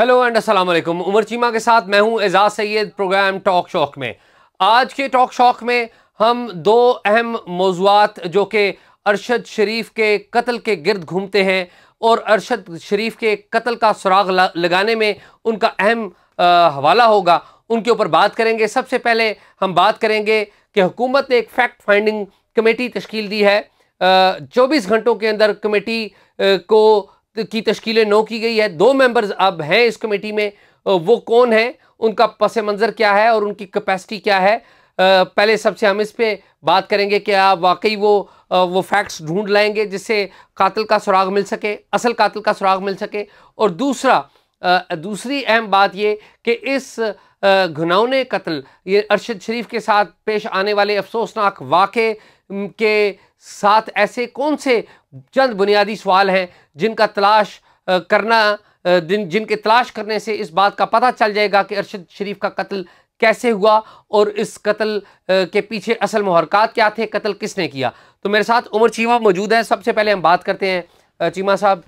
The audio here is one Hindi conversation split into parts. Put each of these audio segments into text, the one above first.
हेलो एंड अस्सलाम वालेकुम उमर चीमा के साथ मैं हूं Ejaz Syed program talk shock में आज के टॉक शॉक में हम दो अहम मौजूद जो कि अरशद शरीफ के कत्ल के गिरद घूमते हैं और अरशद शरीफ के कत्ल का सुराग लगाने में उनका अहम हवाला होगा उनके ऊपर बात करेंगे सबसे पहले हम बात करेंगे कि हुकूमत ने एक फैक्ट फाइंडिंग कमेटी तश्कील दी है चौबीस घंटों के अंदर कमेटी को की तश्कीलें नो की गई है दो मेंबर्स अब हैं इस कमेटी में वो कौन है उनका पस मंज़र क्या है और उनकी कैपेसिटी क्या है पहले सबसे हम इस पर बात करेंगे कि आप वाकई वो वो फैक्ट्स ढूंढ लाएंगे जिससे कातिल का सुराग मिल सके असल कातिल का सुराग मिल सके और दूसरा दूसरी अहम बात ये कि इस घुनौने कत्ल ये अरशद शरीफ के साथ पेश आने वाले अफसोसनाक वाक़े के साथ ऐसे कौन से चंद बुनियादी सवाल हैं जिनका तलाश करना जिन जिनके तलाश करने से इस बात का पता चल जाएगा कि अरशद शरीफ का कत्ल कैसे हुआ और इस कत्ल के पीछे असल महरक़ात क्या थे कत्ल किसने किया तो मेरे साथ उमर चीमा मौजूद है सबसे पहले हम बात करते हैं चीमा साहब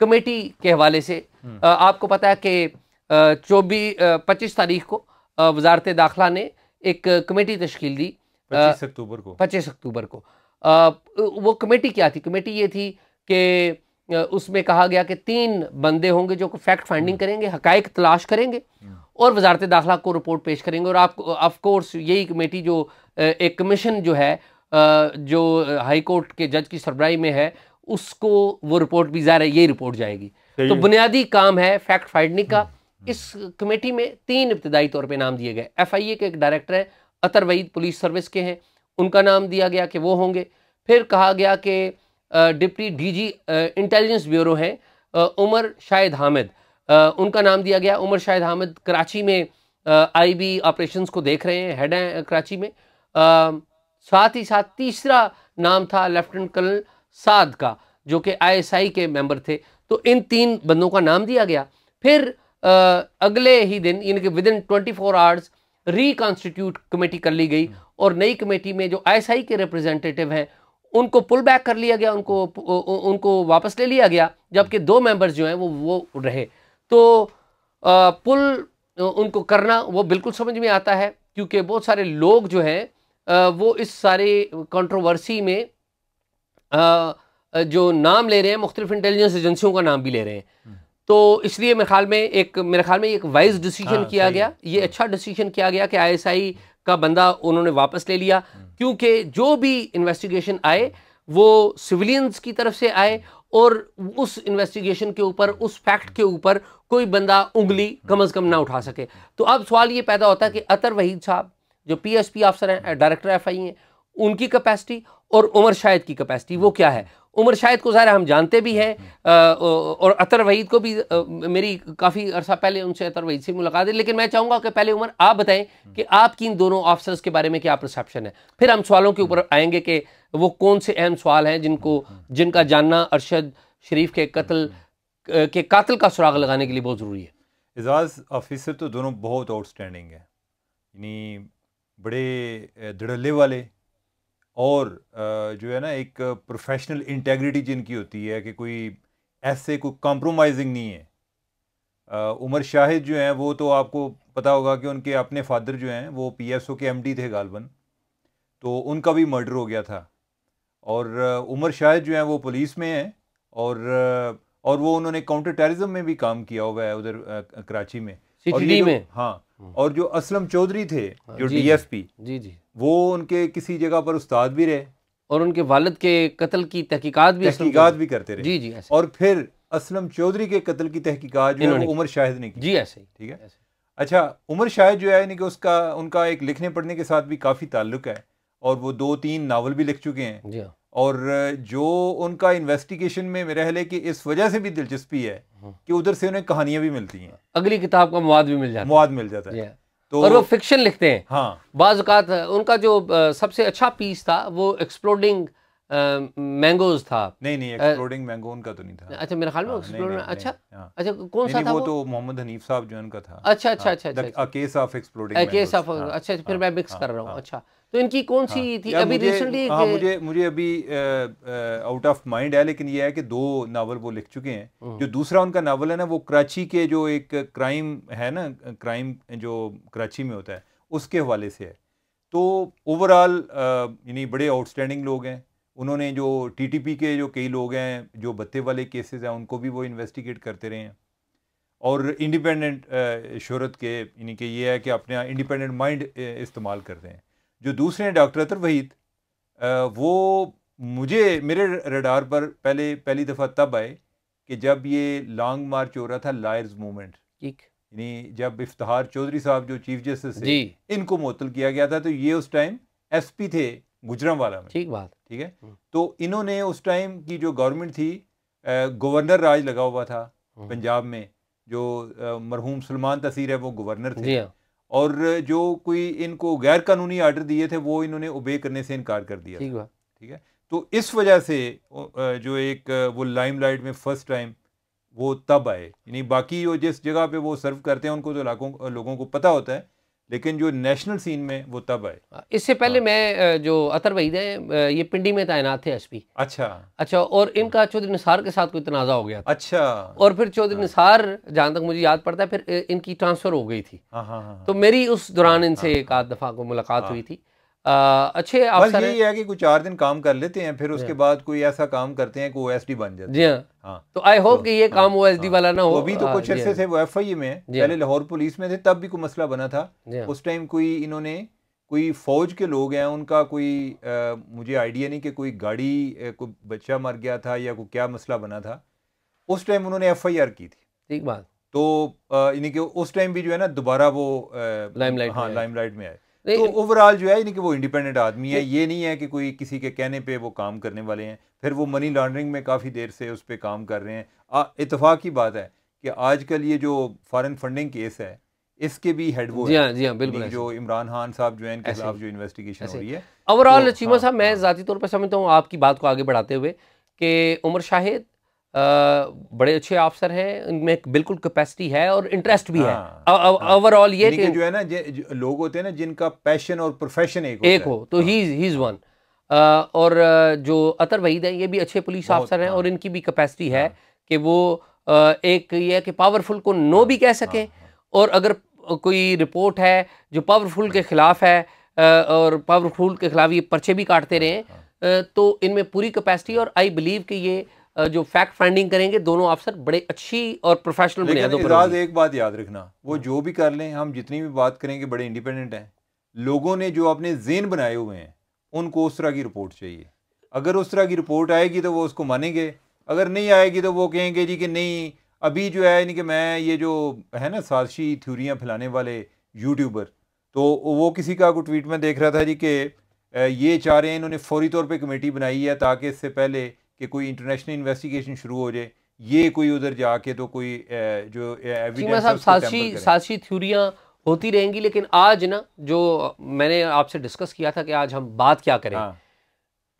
कमेटी के हवाले से हम्म। आपको पता है कि चौबीस पच्चीस तारीख को वजारत दाखिला ने एक कमेटी तश्ील दी पच्चीस अक्टूबर को पच्चीस अक्टूबर को वो कमेटी क्या थी कमेटी ये थी कि उसमें कहा गया कि तीन बंदे होंगे जो फैक्ट हम्म। फाइंडिंग करेंगे हकायक तलाश करेंगे हम्म। और वजारत दाखिला को रिपोर्ट पेश करेंगे और आप ऑफकोर्स यही कमेटी जो एक कमीशन जो है जो हाई कोर्ट के जज की सरबराही में है उसको वो रिपोर्ट भी ज़ाहिर है यही रिपोर्ट जाएगी तो बुनियादी काम है फैक्ट फाइंडिंग का हम्म। इस कमेटी में तीन इब्तदाई तौर पर नाम दिए गए एफ आई ए के एक डायरेक्टर हैं अतर वईद पुलिस सर्विस के हैं उनका नाम दिया गया कि वो होंगे फिर कहा गया कि डिप्टी डीजी इंटेलिजेंस ब्यूरो हैं उमर शाहिद हामिद उनका नाम दिया गया उमर शाहिद हामिद कराची में आईबी ऑपरेशंस को देख रहे हैं हेड हैं कराची में आ, साथ ही साथ तीसरा नाम था लेफ्टिनेंट कर्नल साद का जो कि आईएसआई के मेंबर थे तो इन तीन बंदों का नाम दिया गया फिर आ, अगले ही दिन यानी कि within twenty four hours reconstitute committee कर ली गई और नई कमेटी में जो आई के रिप्रेजेंटेटिव हैं उनको पुल बैक कर लिया गया उनको उनको वापस ले लिया गया जबकि दो मेंबर्स जो हैं वो वो रहे तो आ, पुल उनको करना वो बिल्कुल समझ में आता है क्योंकि बहुत सारे लोग जो हैं वो इस सारे कंट्रोवर्सी में आ, जो नाम ले रहे हैं मुख्तलिफ इंटेलिजेंस एजेंसियों का नाम भी ले रहे हैं हम्म। तो इसलिए मेरे ख्याल में एक मेरे ख्याल में एक वाइज डिसीजन हाँ, किया गया ये हाँ। अच्छा डिसीजन किया गया कि आईएसआई का बंदा उन्होंने वापस ले लिया हम्म। क्योंकि जो भी इन्वेस्टिगेशन आए वो सिविलियंस की तरफ से आए और उस इन्वेस्टिगेशन के ऊपर उस फैक्ट के ऊपर कोई बंदा उंगली हम्म। कम अज़ कम ना उठा सके तो अब सवाल ये पैदा होता है कि अतर वहीद साहब जो पी अफसर हैं डायरेक्टर एफ हैं उनकी कैपेसिटी और उमर शायद की कैपेसिटी वो क्या है उमर शाहिद को ज़ाहिर हम जानते भी हैं हम्म, हम्म। और अतर वहीद को भी मेरी काफ़ी अरसा पहले उनसे अतर वहीद से मुलाकात है लेकिन मैं चाहूँगा कि पहले उमर आप बताएं हम्म। कि आपकी इन दोनों ऑफिसर्स के बारे में क्या परसेप्शन है फिर हम सवालों के ऊपर आएंगे कि वो कौन से अहम सवाल हैं जिनको जिनका जानना अरशद शरीफ के कत्ल के कतल का सुराग लगाने के लिए बहुत ज़रूरी है एजाज ऑफिसर तो दोनों बहुत आउटस्टैंडिंग है यानी बड़े धड़ल्ले वाले और जो है ना एक प्रोफेशनल इंटेग्रिटी जिनकी होती है कि कोई ऐसे कोई कॉम्प्रोमाइजिंग नहीं है उमर शाहिद जो हैं वो तो आपको पता होगा कि उनके अपने फादर जो हैं वो पीएसओ के एमडी थे गालबन तो उनका भी मर्डर हो गया था और उमर शाहिद जो हैं वो पुलिस में हैं और और वो उन्होंने काउंटर टेररिज्म में भी काम किया हुआ है उधर कराची में और में हाँ हम्म। और जो असलम चौधरी थे हाँ, जो डीएसपी जी जी वो उनके किसी जगह पर उस्ताद भी रहे और उनके वालद के कत्ल की तहकीकात भी तहकीकात भी करते रहे जी जी ऐसे। और फिर असलम चौधरी के कत्ल की तहकीकात जो है उमर शाहिद ने की जी ऐसे ही ठीक है अच्छा उमर शाहिद जो है यानी कि उसका उनका एक लिखने पढ़ने के साथ भी काफ़ी ताल्लुक है और वो दो तीन नावल भी लिख चुके हैं हाँ। और जो उनका इन्वेस्टिगेशन में मेरा है कि इस वजह से भी दिलचस्पी है हाँ। कि उधर से उन्हें कहानियां भी मिलती हैं अगली किताब का मवाद भी मिल जाता है मवाद मिल जाता है तो और वो फिक्शन लिखते हैं हाँ बाज़ात उनका जो सबसे अच्छा पीस था वो एक्सप्लोडिंग मैंगोज था नहीं नहीं एक्सप्लोडिंग मैंगो उनका तो नहीं था अच्छा मेरे ख्याल में एक्सप्लोर हाँ, अच्छा हाँ। अच्छा कौन सा था वो तो मोहम्मद हनीफ साहब जो उनका था अच्छा अच्छा हाँ, अच्छा अच्छा case of exploding case of अच्छा फिर मैं मिक्स कर रहा हूँ अच्छा तो इनकी कौन सी हाँ, थी अभी रिसेंटली हाँ, मुझे मुझे अभी आउट ऑफ माइंड है लेकिन ये है कि दो नावल वो लिख चुके हैं हम्म। जो दूसरा उनका नावल है ना वो कराची के जो एक क्राइम है ना क्राइम जो कराची में होता है उसके हवाले से है तो ओवरऑल यानी बड़े आउटस्टैंडिंग लोग हैं उन्होंने जो टीटीपी के जो कई लोग हैं जो बत्ते वाले केसेस हैं उनको भी वो इन्वेस्टिगेट करते रहे हैं और इंडिपेंडेंट शहरत के यानी कि ये है कि अपने इंडिपेंडेंट माइंड इस्तेमाल करते हैं जो दूसरे हैं डॉक्टर अतर वहीद वो मुझे मेरे रडार पर पहले पहली दफ़ा तब आए कि जब ये लॉन्ग मार्च हो रहा था लायर्स मूवमेंट ठीक यानी जब इफ्तार चौधरी साहब जो चीफ जस्टिस थे इनको मुतल किया गया था तो ये उस टाइम एसपी थे वाला में ठीक बात ठीक है हम्म। तो इन्होंने उस टाइम की जो गवर्नमेंट थी गवर्नर राज लगा हुआ था हम्म। पंजाब में जो मरहूम सलमान तसीर है वो गवर्नर थे हाँ। और जो कोई इनको गैर कानूनी आर्डर दिए थे वो इन्होंने ओबे करने से इनकार कर दिया ठीक है ठीक है तो इस वजह से जो एक वो लाइमलाइट में फर्स्ट टाइम वो तब आए यानी बाकी जो जिस जगह पे वो सर्व करते हैं उनको तो लाखों लोगों को पता होता है लेकिन जो नेशनल सीन में वो तब आए इससे पहले हाँ। मैं जो अतर वहीद है ये पिंडी में तैनात थे पी अच्छा अच्छा और इनका चौधरी निसार के साथ कोई तनाज़ा हो गया था अच्छा और फिर चौधरी हाँ। निसार जहाँ तक मुझे याद पड़ता है फिर इनकी ट्रांसफ़र हो गई थी हाँ, हाँ, हाँ, हाँ। तो मेरी उस दौरान हाँ, इनसे हाँ, एक आध दफ़ा को मुलाकात हुई थी आ, अच्छे बस यही है कि कुछ चार दिन काम कर लेते हैं फिर उसके बाद कोई ऐसा काम करते हैं कि ओ एस डी बन जाता है जी हाँ।, हाँ तो आई होप तो, कि ये हाँ, काम ओ एस डी वाला ना हो अभी तो हाँ, कुछ अरसे से वो एफ आई में पहले हाँ। लाहौर पुलिस में थे तब भी कोई मसला बना था उस टाइम कोई इन्होंने कोई फौज के लोग हैं उनका कोई आ, मुझे आइडिया नहीं कि कोई गाड़ी कोई बच्चा मर गया था या कोई क्या मसला बना था उस टाइम उन्होंने एफ आई आर की थी ठीक बात तो यानी कि उस टाइम भी जो है ना दोबारा वो लाइमलाइट हाँ लाइमलाइट में आए तो ओवरऑल जो है यानी कि वो इंडिपेंडेंट आदमी है ये नहीं है कि कोई किसी के कहने पे वो काम करने वाले हैं फिर वो मनी लॉन्ड्रिंग में काफ़ी देर से उस पर काम कर रहे हैं इतफाक़ की बात है कि आजकल ये जो फॉरेन फंडिंग केस है इसके भी हेड वो जी हाँ जी हाँ बिल्कुल जो इमरान खान साहब जो है इनके खिलाफ जो इन्वेस्टिगेशन हो रही है ओवरऑल तो चीमा हाँ, साहब मैं हाँ। ज़ाती तौर पर समझता हूँ आपकी बात को आगे बढ़ाते हुए कि उमर शाहिद बड़े अच्छे ऑफिसर हैं उनमें बिल्कुल कैपेसिटी है और इंटरेस्ट भी हाँ, है ओवरऑल हाँ, ये जो है ना लोग होते हैं ना जिनका पैशन और प्रोफेशन एक, एक हो तो ही ही इज वन और जो अतर वहीद हैं ये भी अच्छे पुलिस ऑफिसर हैं हाँ। और इनकी भी कैपेसिटी है हाँ। कि वो एक ये है कि पावरफुल को नो हाँ, भी कह सकें और अगर कोई रिपोर्ट है जो पावरफुल के ख़िलाफ़ है और पावरफुल के ख़िलाफ़ ये पर्चे भी काटते रहें तो इनमें पूरी कैपेसिटी और आई बिलीव कि ये जो फैक्ट फाइंडिंग करेंगे दोनों अफसर बड़े अच्छी और प्रोफेशनल बुनियादों एक बात याद रखना वो हाँ। जो भी कर लें हम जितनी भी बात करेंगे बड़े इंडिपेंडेंट हैं लोगों ने जो अपने जेन बनाए हुए हैं उनको उस तरह की रिपोर्ट चाहिए अगर उस तरह की रिपोर्ट आएगी तो वो उसको मानेंगे अगर नहीं आएगी तो वो कहेंगे जी कि नहीं अभी जो है यानी कि मैं ये जो है ना साजिशी थ्यूरियाँ फैलाने वाले यूट्यूबर तो वो किसी का ट्वीट में देख रहा था जी कि ये चाह रहे हैं इन्होंने फौरी तौर पे कमेटी बनाई है ताकि इससे पहले कि कोई इंटरनेशनल इन्वेस्टिगेशन शुरू हो जाए ये कोई उधर जाके तो कोई जो एविडेंस साक्षी साक्षी थ्योरियाँ होती रहेंगी लेकिन आज ना जो मैंने आपसे डिस्कस किया था कि आज हम बात क्या करें हाँ।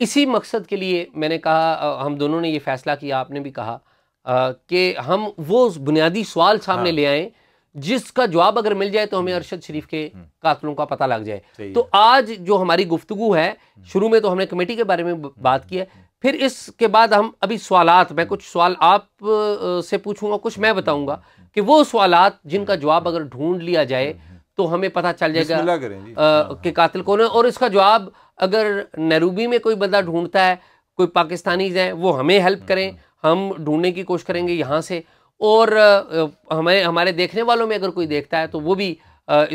इसी मकसद के लिए मैंने कहा हम दोनों ने ये फैसला किया आपने भी कहा कि हम वो बुनियादी सवाल सामने हाँ। ले आए जिसका जवाब अगर मिल जाए तो हमें हम्म। अरशद शरीफ के हम्म। कातलों का पता लग जाए तो आज जो हमारी गुफ्तगु है हम्म। शुरू में तो हमने कमेटी के बारे में बात की है फिर इसके बाद हम अभी सवाल मैं कुछ सवाल आप से पूछूंगा कुछ मैं बताऊंगा कि वो सवाल जिनका जवाब अगर ढूंढ लिया जाए तो हमें पता चल जाएगा कि कातिल कौन है और इसका जवाब अगर नरूबी में कोई बंदा ढूंढता है कोई पाकिस्तानीज हैं वो हमें हेल्प करें हम ढूंढने की कोशिश करेंगे यहाँ से और हमारे हमारे देखने वालों में अगर कोई देखता है तो वो भी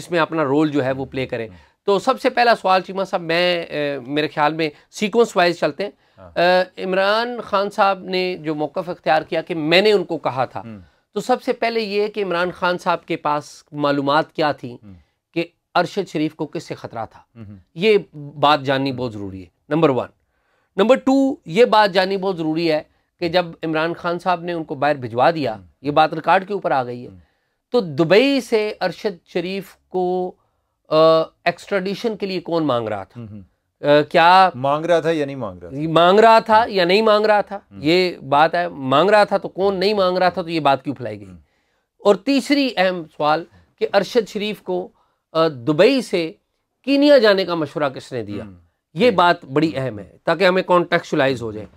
इसमें अपना रोल जो है वो प्ले करें तो सबसे पहला सवाल चीमा साहब मैं मेरे ख्याल में सीक्वेंस वाइज चलते हैं इमरान खान साहब ने जो मौक़ अख्तियार किया कि मैंने उनको कहा था हम्म। तो सबसे पहले ये कि इमरान खान साहब के पास मालूम क्या थी हम्म। कि अरशद शरीफ को किससे ख़तरा था हम्म, ये बात जाननी बहुत ज़रूरी है नंबर वन नंबर टू ये बात जाननी बहुत ज़रूरी है कि जब इमरान खान साहब ने उनको बाहर भिजवा दिया ये बात रिकॉर्ड के ऊपर आ गई है तो दुबई से अरशद शरीफ को एक्स्ट्राडिशन के लिए कौन मांग रहा था क्या मांग रहा था या नहीं मांग रहा था मांग रहा था या नहीं मांग रहा था हम्म। ये बात है मांग रहा था तो कौन नहीं मांग रहा था तो ये बात क्यों फैलाई गई हम्म। और तीसरी अहम सवाल कि अरशद शरीफ को दुबई से कीनिया जाने का मशवरा किसने दिया हम्म। ये बात बड़ी अहम है ताकि हमें कॉन्टेक्चुलाइज हो जाए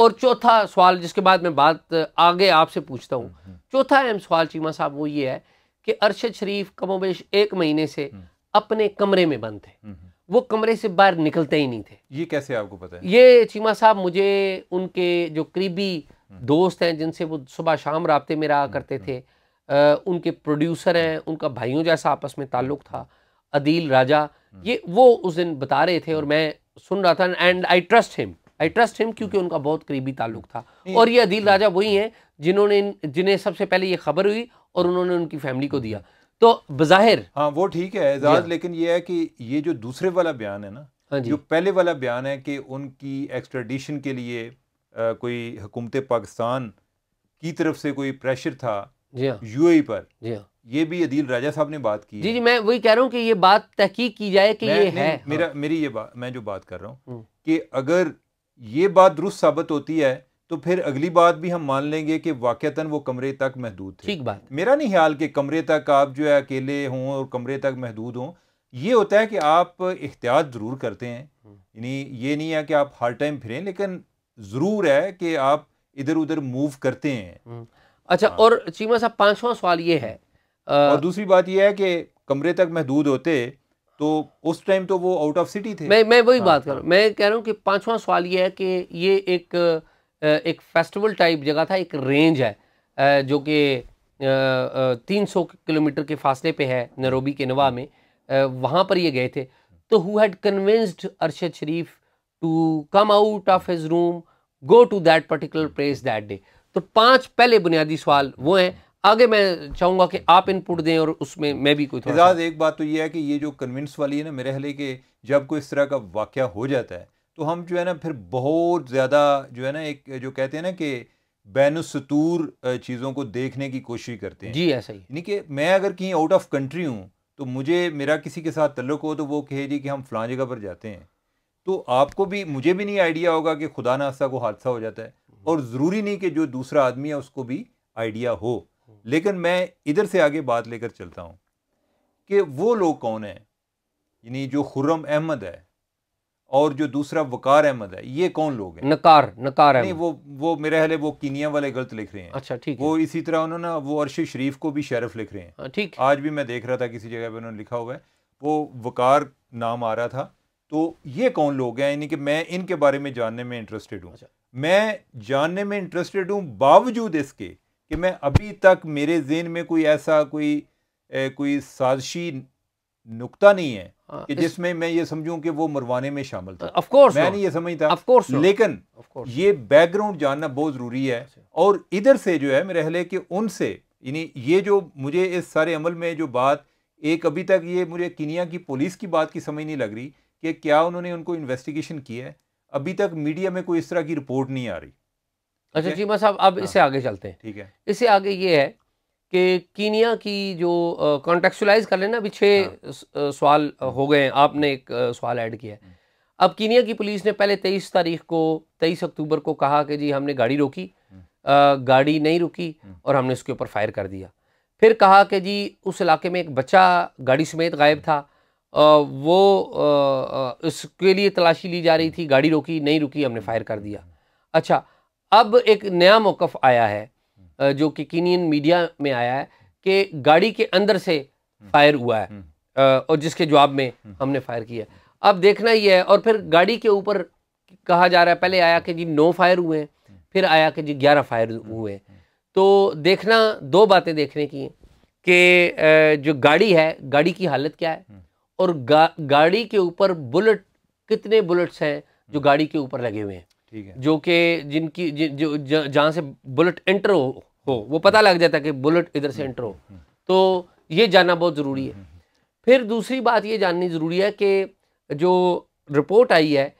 और चौथा सवाल जिसके बाद मैं बात आगे आपसे पूछता हूँ चौथा अहम सवाल चीमा साहब वो ये है कि अरशद शरीफ कमोबेश एक महीने से अपने कमरे में बंद थे वो कमरे से बाहर निकलते ही नहीं थे ये कैसे आपको पता है ये चीमा साहब मुझे उनके जो करीबी हम्म। दोस्त हैं जिनसे वो सुबह शाम रबते में रहा हम्म, करते हम्म। थे आ, उनके प्रोड्यूसर हैं उनका भाइयों जैसा आपस में ताल्लुक था अदील राजा ये वो उस दिन बता रहे थे और मैं सुन रहा था and I trust him I trust him क्योंकि उनका बहुत करीबी ताल्लुक था और ये अदील राजा वही हैं जिन्होंने जिन्हें सबसे पहले ये खबर हुई और उन्होंने उनकी फैमिली को दिया तो बज़ाहिर हाँ वो ठीक है एजाज लेकिन ये है कि ये जो दूसरे वाला बयान है ना हाँ जो पहले वाला बयान है कि उनकी एक्सट्रेडिशन के लिए आ, कोई हुकूमत पाकिस्तान की तरफ से कोई प्रेशर था यू ए हाँ। e पर जी हाँ ये भी अदील राजा साहब ने बात की जी जी मैं वही कह रहा हूँ कि ये बात तहकीक की जाए कि ये है मेरा हाँ। मेरी ये बात मैं जो बात कर रहा हूँ हम्म। कि अगर ये बात दुरुस्त साबित होती है तो फिर अगली बात भी हम मान लेंगे कि वाक़ता वो कमरे तक महदूद थे ठीक बात मेरा नहीं ख्याल कि कमरे तक आप जो है अकेले हों और कमरे तक महदूद हों ये होता है कि आप एहतियात ज़रूर करते हैं हम्म। यानी ये नहीं है कि आप हर टाइम फिरें लेकिन ज़रूर है कि आप इधर उधर मूव करते हैं हम्म। अच्छा हाँ। और चीमा साहब पांचवा सवाल ये है आ... और दूसरी बात यह है कि कमरे तक महदूद होते तो उस टाइम तो वो आउट ऑफ सिटी थे मैं मैं वही हाँ, बात कर रहा हूँ हाँ। मैं कह रहा हूँ कि पांचवा सवाल ये है कि ये एक एक फेस्टिवल टाइप जगह था एक रेंज है जो कि तीन सौ किलोमीटर के फासले पे है नरोबी के नवा में वहाँ पर ये गए थे तो who had convinced Arshad Sharif to come out of his room go to that particular place that day तो पांच पहले बुनियादी सवाल वो हैं आगे मैं चाहूँगा कि आप इनपुट दें और उसमें मैं भी कोई एक बात तो ये है कि ये जो कन्विंस वाली है ना मेरे हले के जब कोई इस तरह का वाक़ हो जाता है तो हम जो है ना फिर बहुत ज़्यादा जो है ना एक जो कहते हैं ना कि बैन सतूर चीज़ों को देखने की कोशिश करते हैं जी ऐसा ही यानी कि मैं अगर कहीं आउट ऑफ कंट्री हूँ तो मुझे मेरा किसी के साथ तल्लुक हो तो वो कहे जी कि हम फलां जगह पर जाते हैं तो आपको भी मुझे भी नहीं आइडिया होगा कि खुदा नास्ता को हादसा हो जाता है हम्म। और ज़रूरी नहीं कि जो दूसरा आदमी है उसको भी आइडिया हो हम्म। लेकिन मैं इधर से आगे बात लेकर चलता हूँ कि वो लोग कौन हैं यानी जो खुर्रम अहमद है और जो दूसरा वकार अहमद है ये कौन लोग हैं नकार नकार नहीं वो वो मेरे हले वो कीनिया वाले गलत लिख रहे हैं अच्छा ठीक वो इसी तरह उन्होंने वो अरश शरीफ को भी शरफ लिख रहे हैं हाँ, ठीक आज भी मैं देख रहा था किसी जगह पे उन्होंने लिखा हुआ है वो वकार नाम आ रहा था तो ये कौन लोग हैं यानी कि मैं इनके बारे में जानने में इंटरेस्टेड हूँ अच्छा। मैं जानने में इंटरेस्टेड हूँ बावजूद इसके कि मैं अभी तक मेरे जेन में कोई ऐसा कोई कोई साजिशी नुकता नहीं है आ, हाँ, कि जिसमें मैं ये समझूं कि वो मरवाने में शामिल था ऑफ कोर्स मैं नहीं ये समझता ऑफ कोर्स लेकिन ऑफ कोर्स ये बैकग्राउंड जानना बहुत ज़रूरी है अच्छा। और इधर से जो है मेरे अहले कि उनसे यानी ये जो मुझे इस सारे अमल में जो बात एक अभी तक ये मुझे किनिया की पुलिस की बात की समझ नहीं लग रही कि क्या उन्होंने उनको इन्वेस्टिगेशन किया है अभी तक मीडिया में कोई इस तरह की रिपोर्ट नहीं आ रही अच्छा जी मैं साहब अब हाँ। इससे आगे चलते हैं ठीक है इससे आगे ये है कि कीनिया की जो कॉन्टेक्चुलाइज कर लेना अभी छः हाँ। सवाल हो गए हैं आपने एक सवाल ऐड किया है हम्म। अब कीनिया की पुलिस ने पहले तेईस तारीख को तेईस अक्टूबर को कहा कि जी हमने गाड़ी रोकी हम्म। गाड़ी नहीं रुकी हम्म। और हमने उसके ऊपर फायर कर दिया फिर कहा कि जी उस इलाके में एक बच्चा गाड़ी समेत गायब था वो उसके लिए तलाशी ली जा रही थी गाड़ी रोकी नहीं रुकी हमने फायर कर दिया अच्छा अब एक नया मौक़ आया है जो कि कीनियन मीडिया में आया है कि गाड़ी के अंदर से हम्म। फायर हुआ है हम्म। और जिसके जवाब में हम्म। हमने फायर किया अब देखना ही है और फिर गाड़ी के ऊपर कहा जा रहा है पहले आया कि जी नौ फायर हुए हैं फिर आया कि जी ग्यारह फायर हुए हैं तो देखना दो बातें देखने की हैं कि जो गाड़ी है गाड़ी की हालत क्या है और गा, गाड़ी के ऊपर बुलेट कितने बुलेट्स हैं जो गाड़ी के ऊपर लगे हुए हैं ठीक है जो कि जिनकी जो जहाँ से बुलेट एंटर हो हो वो पता हम्म। लग जाता है कि बुलेट इधर से एंटर हम्म, हो हम्म, तो ये जानना बहुत ज़रूरी है फिर दूसरी बात ये जाननी ज़रूरी है कि जो रिपोर्ट आई है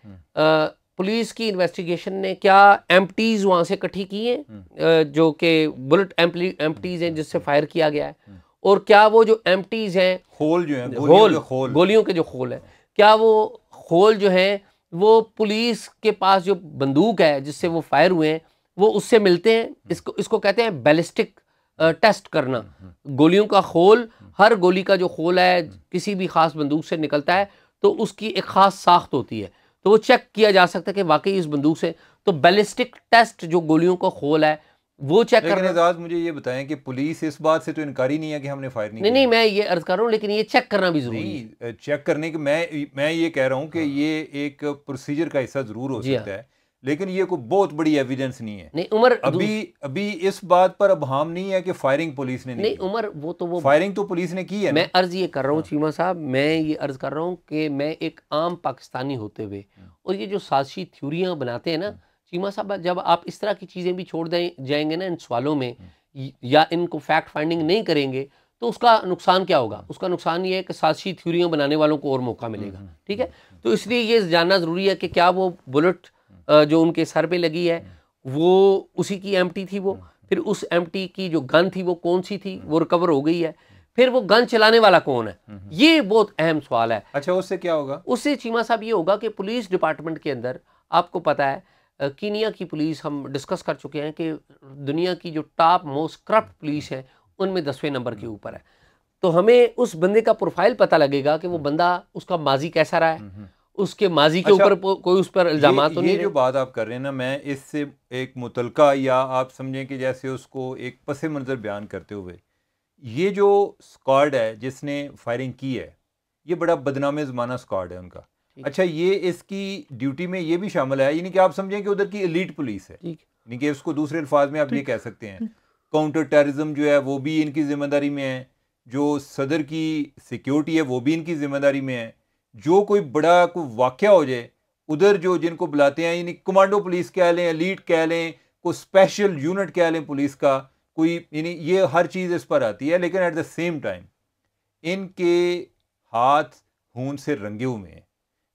पुलिस की इन्वेस्टिगेशन ने क्या एम्पटीज़ वहाँ से इकट्ठी की हैं जो कि बुलेट एम्पटीज़ हैं जिससे फायर किया गया है और क्या वो जो एम्पटीज़ हैं खोल जो है गोलियों होल गोलियों के जो खोल है हाँ। क्या वो खोल जो हैं वो पुलिस के पास जो बंदूक है जिससे वो फायर हुए हैं वो उससे मिलते हैं इसको इसको कहते हैं बैलिस्टिक टेस्ट करना गोलियों का खोल हर गोली का जो खोल है किसी भी ख़ास बंदूक से निकलता है तो उसकी एक ख़ास साख्त होती है तो वो चेक किया जा सकता है कि वाकई इस बंदूक से तो बैलिस्टिक टेस्ट जो गोलियों का खोल है वो चेक कर मुझे ये बताएं कि पुलिस इस बात से तो इनकार ही नहीं है कि हमने फायर नहीं नहीं, नहीं मैं ये अर्ज कर रहा हूँ लेकिन ये चेक करना भी जरूरी है चेक करने के मैं मैं ये कह रहा हूँ कि हाँ। ये एक प्रोसीजर का हिस्सा जरूर हो सकता हाँ। है लेकिन ये कोई बहुत बड़ी एविडेंस नहीं है नहीं उमर अभी अभी इस बात पर अब हम नहीं है कि फायरिंग पुलिस ने नहीं, नहीं उमर वो तो वो फायरिंग तो पुलिस ने की है मैं अर्ज ये कर रहा हूँ हाँ। चीमा साहब मैं ये अर्ज कर रहा हूँ कि मैं एक आम पाकिस्तानी होते हुए हाँ। और ये जो साजशी थ्यूरिया बनाते हैं ना हाँ। चीमा साहब जब आप इस तरह की चीज़ें भी छोड़ दें जाएंगे ना इन सवालों में या इनको फैक्ट फाइंडिंग नहीं करेंगे तो उसका नुकसान क्या होगा उसका नुकसान ये है कि साजशी थ्यूरियाँ बनाने वालों को और मौका मिलेगा ठीक है तो इसलिए ये जानना ज़रूरी है कि क्या वो बुलेट जो उनके सर पे लगी है वो उसी की एम थी वो फिर उस एम की जो गन थी वो कौन सी थी वो रिकवर हो गई है फिर वो गन चलाने वाला कौन है हम्म, हम्म। ये बहुत अहम सवाल है अच्छा उससे क्या होगा उससे चीमा साहब ये होगा कि पुलिस डिपार्टमेंट के अंदर आपको पता है कीनिया की पुलिस हम डिस्कस कर चुके हैं कि दुनिया की जो टॉप मोस्ट करप्ट पुलिस है उनमें दसवें नंबर के हम्म। ऊपर है तो हमें उस बंदे का प्रोफाइल पता लगेगा कि वो बंदा उसका माजी कैसा रहा है उसके माजी के अच्छा, ऊपर अच्छा, कोई उस पर इल्जाम तो नहीं ये जो बात आप कर रहे हैं ना मैं इससे एक मुतलका या आप समझें कि जैसे उसको एक पस मंज़र बयान करते हुए ये जो स्कॉड है जिसने फायरिंग की है ये बड़ा बदनाम ज़माना स्कॉड है उनका अच्छा ये इसकी ड्यूटी में ये भी शामिल है यानी कि आप समझें कि उधर की लीड पुलिस है यानी कि उसको दूसरे अल्फाज में आप ये कह सकते हैं काउंटर टेररिज्म जो है वो भी इनकी ज़िम्मेदारी में है जो सदर की सिक्योरिटी है वो भी इनकी ज़िम्मेदारी में है जो कोई बड़ा कोई वाक्य हो जाए उधर जो जिनको बुलाते हैं यानी कमांडो पुलिस कह लें लीड कह लें कोई स्पेशल यूनिट कह लें पुलिस का कोई यानी ये हर चीज़ इस पर आती है लेकिन एट द सेम टाइम इनके हाथ खून से रंगे हुए हैं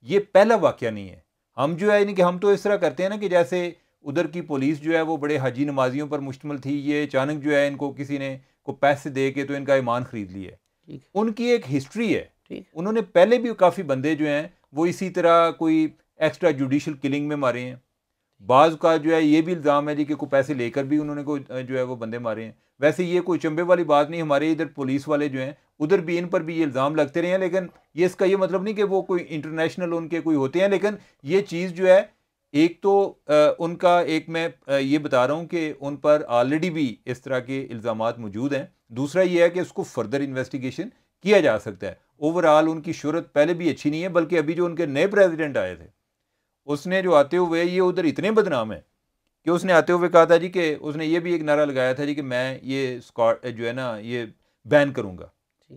ये पहला वाक्य नहीं है हम जो है यानी कि हम तो इस तरह करते हैं ना कि जैसे उधर की पुलिस जो है वो बड़े हजी नमाजियों पर मुश्तमल थी ये अचानक जो है इनको किसी ने को पैसे दे के तो इनका ईमान ख़रीद लिया उनकी एक हिस्ट्री है उन्होंने पहले भी काफ़ी बंदे जो हैं वो इसी तरह कोई एक्स्ट्रा जुडिशल किलिंग में मारे हैं बाज का जो है ये भी इल्ज़ाम है जी कि कोई पैसे लेकर भी उन्होंने को जो है वो बंदे मारे हैं वैसे ये कोई चंबे वाली बात नहीं हमारे इधर पुलिस वाले जो हैं उधर भी इन पर भी ये इल्ज़ाम लगते रहे हैं लेकिन ये इसका ये मतलब नहीं कि वो कोई इंटरनेशनल उनके कोई होते हैं लेकिन ये चीज़ जो है एक तो आ, उनका एक मैं आ, ये बता रहा हूँ कि उन पर ऑलरेडी भी इस तरह के इल्ज़ाम मौजूद हैं दूसरा ये है कि उसको फर्दर इन्वेस्टिगेशन किया जा सकता है ओवरऑल उनकी शहरत पहले भी अच्छी नहीं है बल्कि अभी जो उनके नए प्रेसिडेंट आए थे उसने जो आते हुए ये उधर इतने बदनाम हैं कि उसने आते हुए कहा था जी कि उसने ये भी एक नारा लगाया था जी कि मैं ये स्कॉट जो है ना ये बैन करूँगा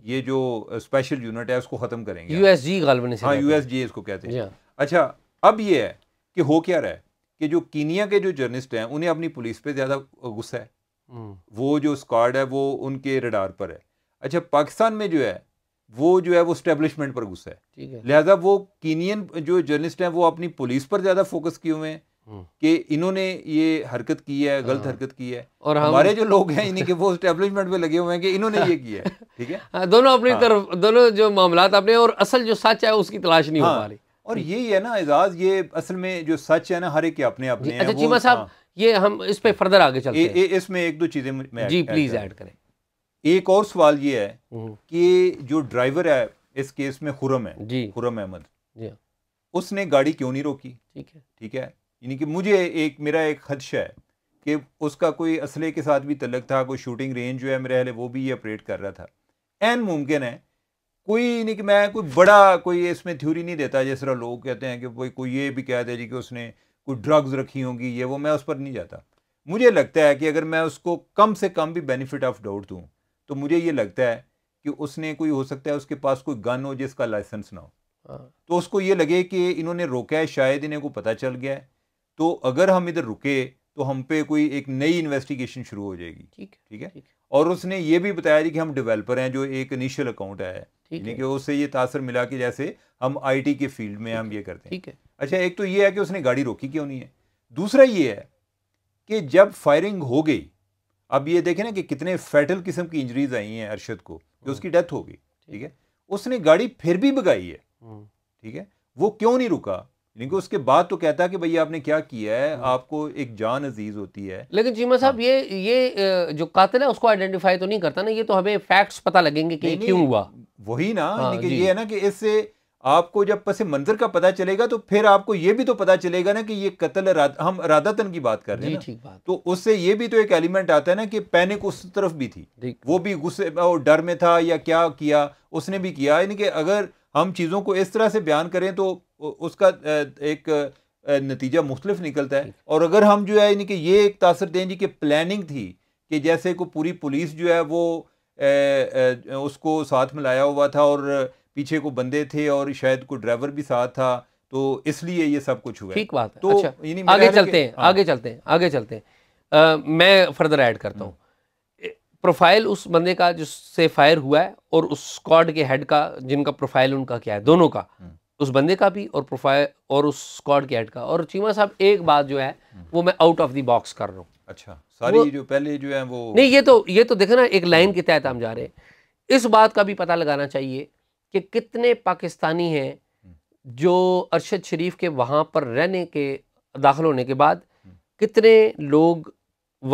ये जो स्पेशल यूनिट है उसको ख़त्म करेंगे यूएसजी गालबन हाँ यूएसजी इसको कहते हैं हाँ। अच्छा अब ये है कि हो क्या रहा है कि जो कीनिया के जो जर्नलिस्ट हैं उन्हें अपनी पुलिस पे ज़्यादा गुस्सा है हम्म। वो जो स्कॉड है वो उनके रडार पर है अच्छा पाकिस्तान में जो है वो जो है वो स्टैब्लिशमेंट पर गुस्सा है लिहाजा वो कीनियन जो जर्नलिस्ट हैं वो अपनी पुलिस पर ज़्यादा फोकस किए हुए हैं हम्म। कि इन्होंने ये हरकत की है गलत हाँ। हरकत की है और हम... हमारे जो लोग हैं इन्हीं के वो स्टेब्लिशमेंट में लगे हुए हैं कि इन्होंने ये किया है ठीक है हाँ, दोनों अपनी हाँ। तरफ दोनों जो मामला अपने और असल जो सच है उसकी तलाश नहीं हाँ। हो पा रही और यही है ना एजाज ये असल में जो सच है ना हर एक अपने अपने अच्छा चीमा साहब हाँ। ये हम इस पर फर्दर आगे चलते हैं इसमें एक दो चीजें जी प्लीज ऐड करें एक और सवाल ये है हम्म। कि जो ड्राइवर है इस केस में खुरम है जी खुरम अहमद जी उसने गाड़ी क्यों नहीं रोकी ठीक है ठीक है यानी कि मुझे एक मेरा एक खदशा है कि उसका कोई असले के साथ भी तलक था कोई शूटिंग रेंज जो है मेरे हले वो भी ये ऑपरेट कर रहा था एन मुमकिन है कोई नहीं कि मैं कोई बड़ा कोई इसमें थ्योरी नहीं देता जिस तरह लोग कहते हैं कि कोई कोई ये भी कह दे जी कि उसने कोई ड्रग्स रखी होंगी ये वो मैं उस पर नहीं जाता मुझे लगता है कि अगर मैं उसको कम से कम भी बेनिफिट ऑफ डाउट दूँ तो मुझे ये लगता है कि उसने कोई हो सकता है उसके पास कोई गन हो जिसका लाइसेंस ना हो हाँ। तो उसको ये लगे कि इन्होंने रोका है शायद इन्हें को पता चल गया है तो अगर हम इधर रुके तो हम पे कोई एक नई इन्वेस्टिगेशन शुरू हो जाएगी ठीक ठीक है और उसने ये भी बताया कि हम डेवलपर हैं जो एक इनिशियल अकाउंट आया है यानी कि उससे ये तासर मिला कि जैसे हम आईटी के फील्ड में हम ये करते हैं ठीक है अच्छा एक तो ये है कि उसने गाड़ी रोकी क्यों नहीं है दूसरा ये है कि जब फायरिंग हो गई अब ये देखें ना कि कितने फैटल किस्म की इंजरीज आई हैं अरशद को जो हम्म। उसकी डेथ हो गई ठीक है उसने गाड़ी फिर भी भगाई है हम्म। ठीक है वो क्यों नहीं रुका लेकिन उसके बाद तो कहता है कि भैया आपने क्या किया है हम्म। आपको एक जान अजीज होती है लेकिन चीमा साहब हाँ। ये ये जो कातिल है उसको आइडेंटिफाई तो नहीं करता ना ये तो हमें फैक्ट्स पता लगेंगे कि क्यों हुआ वही ना हाँ, ये है ना कि इससे आपको जब पस मंजर का पता चलेगा तो फिर आपको ये भी तो पता चलेगा ना कि ये कत्ल राद, हम राधातन की बात कर रहे हैं ठीक बात तो उससे ये भी तो एक एलिमेंट आता है ना कि पैनिक उस तरफ भी थी वो भी गुस्से और डर में था या क्या किया उसने भी किया यानी कि अगर हम चीज़ों को इस तरह से बयान करें तो उसका एक नतीजा मुख्तलिफ निकलता है और अगर हम जो है यानी कि ये एक तासर दें जी कि प्लानिंग थी कि जैसे को पूरी पुलिस जो है वो ए, ए, उसको साथ में लाया हुआ था और पीछे को बंदे थे और शायद को ड्राइवर भी साथ था तो इसलिए ये सब कुछ हुआ ठीक बात है तो अच्छा, हाँ। आगे चलते हैं आगे चलते हैं आगे चलते हैं मैं फर्दर ऐड करता हूँ हम्म। प्रोफाइल उस बंदे का जिससे फायर हुआ है और उस स्क्वाड के हेड का जिनका प्रोफाइल उनका क्या है दोनों का हम्म। उस बंदे का भी और प्रोफाइल और उस स्क्वाड के हेड का और चीमा साहब एक बात जो है हम्म। वो मैं आउट ऑफ द बॉक्स कर रहा हूँ अच्छा सारी जो पहले जो है वो नहीं ये तो ये तो देखे ना एक लाइन के तहत हम जा रहे हैं इस बात का भी पता लगाना चाहिए कि कितने पाकिस्तानी हैं जो अरशद शरीफ के वहाँ पर रहने के दाखिल होने के बाद कितने लोग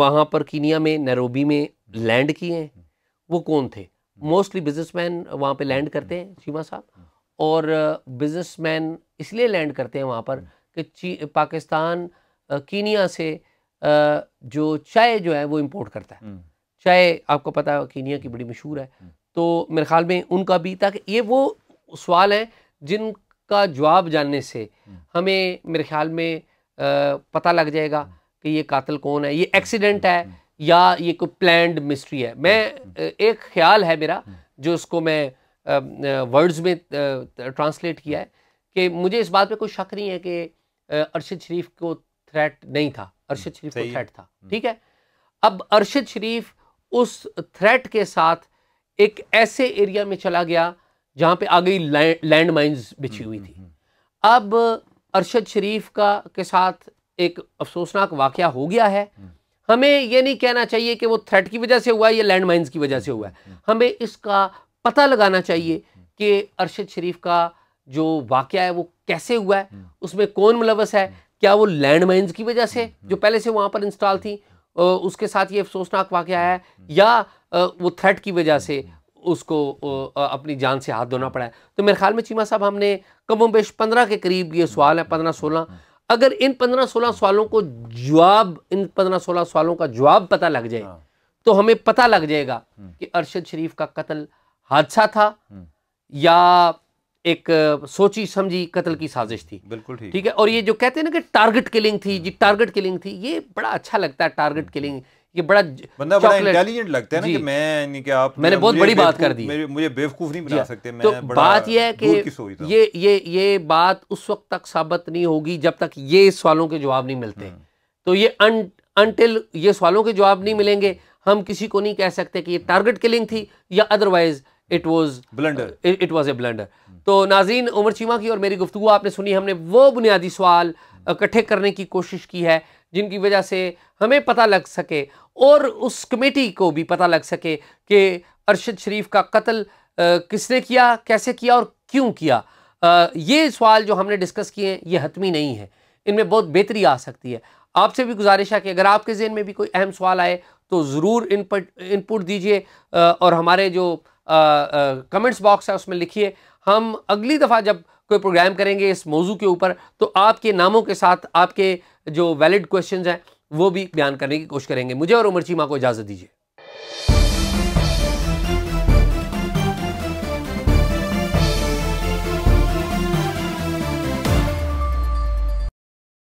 वहाँ पर कीनिया में नरोबी में लैंड किए हैं वो कौन थे मोस्टली बिजनेसमैन वहाँ पे लैंड करते हैं चीमा साहब और बिजनेसमैन इसलिए लैंड करते हैं वहाँ पर कि पाकिस्तान कीनिया से जो चाय जो है वो इम्पोर्ट करता है हम्म। चाय आपको पता है कीनिया की बड़ी मशहूर है तो मेरे ख्याल में उनका भी ताकि ये वो सवाल है जिनका जवाब जानने से हम्म। हमें मेरे ख्याल में पता लग जाएगा हम्म। कि ये कातिल कौन है ये हम्म। एक्सीडेंट है या ये कोई प्लैंड मिस्ट्री है मैं एक ख्याल है मेरा जो उसको मैं वर्ड्स में ट्रांसलेट किया है कि मुझे इस बात पे कोई शक नहीं है कि अरशद शरीफ को थ्रेट नहीं था अरशद शरीफ को थ्रेट था ठीक है अब अरशद शरीफ उस थ्रेट के साथ एक ऐसे एरिया में चला गया जहाँ पे आ गई लैंड माइन्स बिछी हुई थी अब अरशद शरीफ का के साथ एक अफसोसनाक वाक़ हो गया है हमें यह नहीं कहना चाहिए कि वो थ्रेट की वजह से हुआ है या लैंड माइन्स की वजह से हुआ है हमें इसका पता लगाना चाहिए कि अरशद शरीफ का जो वाक़ है वो कैसे हुआ है उसमें कौन मुलवस है क्या वो लैंड माइन्स की वजह से जो पहले से वहाँ पर इंस्टॉल थी उसके साथ ये अफसोसनाक वाक़ है या वो थ्रेट की वजह से हम्म, हम्म। उसको अपनी जान से हाथ धोना पड़ा है तो मेरे ख्याल में चीमा साहब हमने कम बेश पंद्रह के करीब ये हम्म, सवाल है पंद्रह सोलह अगर इन पंद्रह सोलह सवालों को जवाब इन पंद्रह सोलह सवालों का जवाब पता लग जाए हाँ। तो हमें पता लग जाएगा कि अरशद शरीफ का कत्ल हादसा था या एक सोची समझी कत्ल की साजिश थी बिल्कुल ठीक है और ये जो कहते हैं ना कि टारगेट किलिंग थी जी टारगेट किलिंग थी ये बड़ा अच्छा लगता है टारगेट किलिंग ये बड़ा बंदा बड़ा इंटेलिजेंट लगता है ना कि मैं यानी कि आप मैंने बहुत बड़ी बात कर दी मुझे बेवकूफ नहीं बना सकते तो मैं तो बात है कि ये ये ये बात उस वक्त तक साबित नहीं होगी जब तक ये सवालों के जवाब नहीं मिलते हम्म। तो ये अनटिल ये सवालों के जवाब नहीं मिलेंगे हम किसी को नहीं कह सकते कि ये टारगेट किलिंग थी या otherwise it was blunder it was a blunder तो नाजीन उमर चीमा की और मेरी गुफ्तु आपने सुनी हमने वो बुनियादी सवाल इकट्ठे करने की कोशिश की है जिनकी वजह से हमें पता लग सके और उस कमेटी को भी पता लग सके कि अरशद शरीफ का कत्ल किसने किया कैसे किया और क्यों किया आ, ये सवाल जो हमने डिस्कस किए हैं ये हतमी नहीं है इनमें बहुत बेहतरी आ सकती है आपसे भी गुजारिश है कि अगर आपके जहन में भी कोई अहम सवाल आए तो ज़रूर इनपुट इनपुट दीजिए और हमारे जो आ, आ, कमेंट्स बॉक्स है उसमें लिखिए हम अगली दफ़ा जब कोई प्रोग्राम करेंगे इस मौजू के ऊपर तो आपके नामों के साथ आपके जो वैलिड क्वेश्चन हैं वो भी बयान करने की कोशिश करेंगे मुझे और उमर चीमा को इजाज़त दीजिए